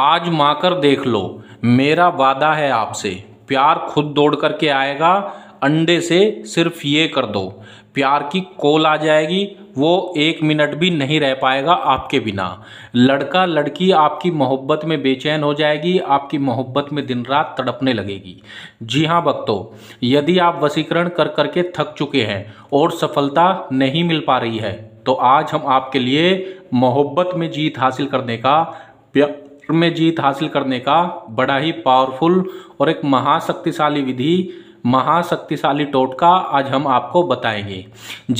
आज माकर देख लो मेरा वादा है आपसे प्यार खुद दौड़ करके आएगा अंडे से सिर्फ ये कर दो प्यार की कॉल आ जाएगी वो एक मिनट भी नहीं रह पाएगा आपके बिना लड़का लड़की आपकी मोहब्बत में बेचैन हो जाएगी आपकी मोहब्बत में दिन रात तड़पने लगेगी जी हाँ भक्तों यदि आप वसीकरण कर करके थक चुके हैं और सफलता नहीं मिल पा रही है तो आज हम आपके लिए मोहब्बत में जीत हासिल करने का में जीत हासिल करने का बड़ा ही पावरफुल और एक महाशक्तिशाली विधि महाशक्तिशाली टोटका आज हम आपको बताएंगे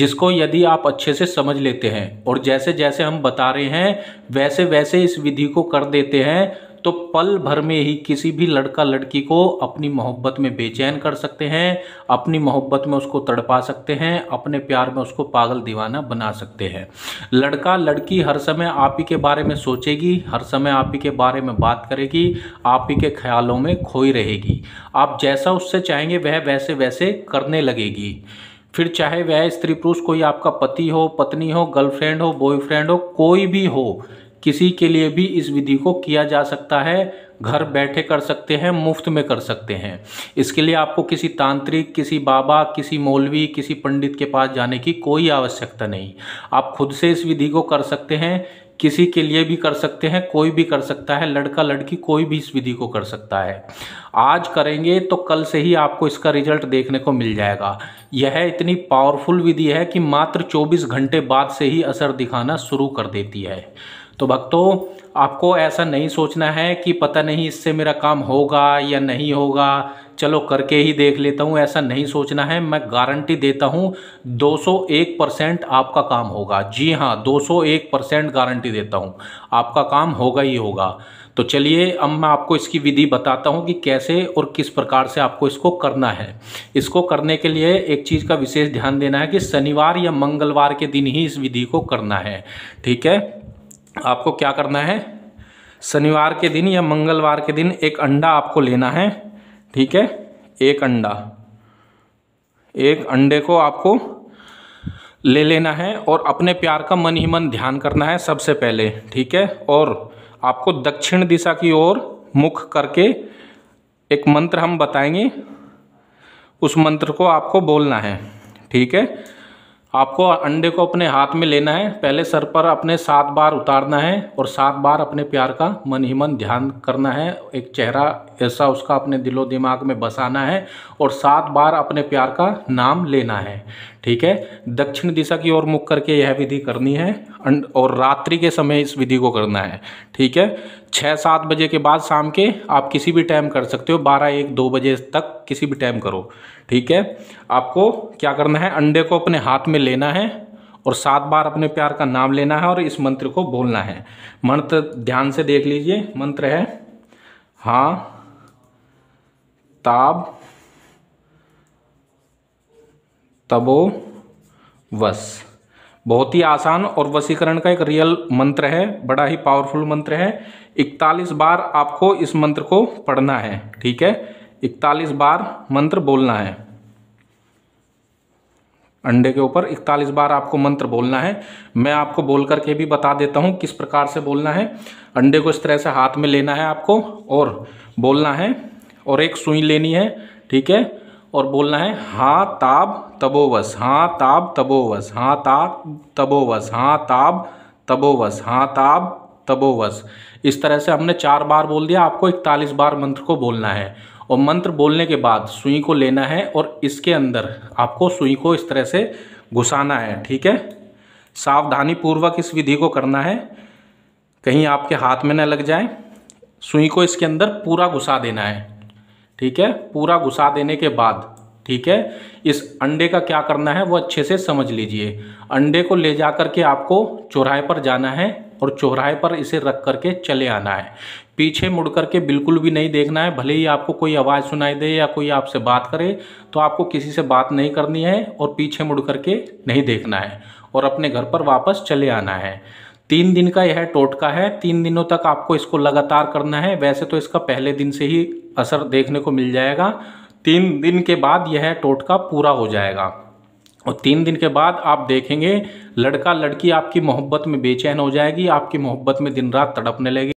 जिसको यदि आप अच्छे से समझ लेते हैं और जैसे जैसे हम बता रहे हैं वैसे वैसे इस विधि को कर देते हैं तो पल भर में ही किसी भी लड़का लड़की को अपनी मोहब्बत में बेचैन कर सकते हैं अपनी मोहब्बत में उसको तड़पा सकते हैं अपने प्यार में उसको पागल दीवाना बना सकते हैं लड़का लड़की हर समय आप ही के बारे में सोचेगी हर समय आप ही के बारे में बात करेगी आप ही के ख्यालों में खोई रहेगी आप जैसा उससे चाहेंगे वह वैसे वैसे करने लगेगी फिर चाहे वह स्त्री पुरुष कोई आपका पति हो पत्नी हो गर्लफ्रेंड हो बॉयफ्रेंड हो कोई भी हो किसी के लिए भी इस विधि को किया जा सकता है घर बैठे कर सकते हैं मुफ्त में कर सकते हैं इसके लिए आपको किसी तांत्रिक किसी बाबा किसी मौलवी किसी पंडित के पास जाने की कोई आवश्यकता नहीं आप खुद से इस विधि को कर सकते हैं किसी के लिए भी कर सकते हैं कोई भी कर सकता है लड़का लड़की कोई भी इस विधि को कर सकता है आज करेंगे तो कल से ही आपको इसका रिजल्ट देखने को मिल जाएगा यह इतनी पावरफुल विधि है कि मात्र 24 घंटे बाद से ही असर दिखाना शुरू कर देती है तो भक्तों आपको ऐसा नहीं सोचना है कि पता नहीं इससे मेरा काम होगा या नहीं होगा चलो करके ही देख लेता हूँ ऐसा नहीं सोचना है मैं गारंटी देता हूँ 201 परसेंट आपका काम होगा जी हाँ 201 परसेंट गारंटी देता हूँ आपका काम होगा ही होगा तो चलिए अब मैं आपको इसकी विधि बताता हूँ कि कैसे और किस प्रकार से आपको इसको करना है इसको करने के लिए एक चीज़ का विशेष ध्यान देना है कि शनिवार या मंगलवार के दिन ही इस विधि को करना है ठीक है आपको क्या करना है शनिवार के दिन या मंगलवार के दिन एक अंडा आपको लेना है ठीक है एक अंडा एक अंडे को आपको ले लेना है और अपने प्यार का मन ही मन ध्यान करना है सबसे पहले ठीक है और आपको दक्षिण दिशा की ओर मुख करके एक मंत्र हम बताएंगे उस मंत्र को आपको बोलना है ठीक है आपको अंडे को अपने हाथ में लेना है पहले सर पर अपने सात बार उतारना है और सात बार अपने प्यार का मन ही मन ध्यान करना है एक चेहरा ऐसा उसका अपने दिलो दिमाग में बसाना है और सात बार अपने प्यार का नाम लेना है ठीक है दक्षिण दिशा की ओर मुख करके यह विधि करनी है अं- और रात्रि के समय इस विधि को करना है ठीक है छः सात बजे के बाद शाम के आप किसी भी टाइम कर सकते हो बारह एक दो बजे तक किसी भी टाइम करो ठीक है आपको क्या करना है अंडे को अपने हाथ में लेना है और सात बार अपने प्यार का नाम लेना है और इस मंत्र को बोलना है मंत्र ध्यान से देख लीजिए मंत्र है हाँ ताब तबो वस बहुत ही आसान और वसीकरण का एक रियल मंत्र है बड़ा ही पावरफुल मंत्र है इकतालीस बार आपको इस मंत्र को पढ़ना है ठीक है इकतालीस बार मंत्र बोलना है अंडे के ऊपर इकतालीस बार आपको मंत्र बोलना है मैं आपको बोल करके भी बता देता हूँ किस प्रकार से बोलना है अंडे को इस तरह से हाथ में लेना है आपको और बोलना है और एक सुई लेनी है ठीक है और बोलना है हाँ ताब तबोवस हाँ ताब तबोवस हाँ ताब तबोवस हाँ ताब तबोवस हाँ ताब तबोवस इस तरह से हमने चार बार बोल दिया आपको इकतालीस बार मंत्र को बोलना है और मंत्र बोलने के बाद सुई को लेना है और इसके अंदर आपको सुई को इस तरह से घुसाना है ठीक है सावधानी पूर्वक इस विधि को करना है कहीं आपके हाथ में न लग जाए सुई को इसके अंदर पूरा घुसा देना है ठीक है पूरा घुसा देने के बाद ठीक है इस अंडे का क्या करना है वो अच्छे से समझ लीजिए अंडे को ले जा कर के आपको चौराहे पर जाना है और चौराहे पर इसे रख करके चले आना है पीछे मुड़ करके बिल्कुल भी नहीं देखना है भले ही आपको कोई आवाज़ सुनाई दे या कोई आपसे बात करे तो आपको किसी से बात नहीं करनी है और पीछे मुड़ करके नहीं देखना है और अपने घर पर वापस चले आना है तीन दिन का यह टोटका है तीन दिनों तक आपको इसको लगातार करना है वैसे तो इसका पहले दिन से ही असर देखने को मिल जाएगा तीन दिन के बाद यह टोटका पूरा हो जाएगा और तीन दिन के बाद आप देखेंगे लड़का लड़की आपकी मोहब्बत में बेचैन हो जाएगी आपकी मोहब्बत में दिन रात तड़पने लगेगी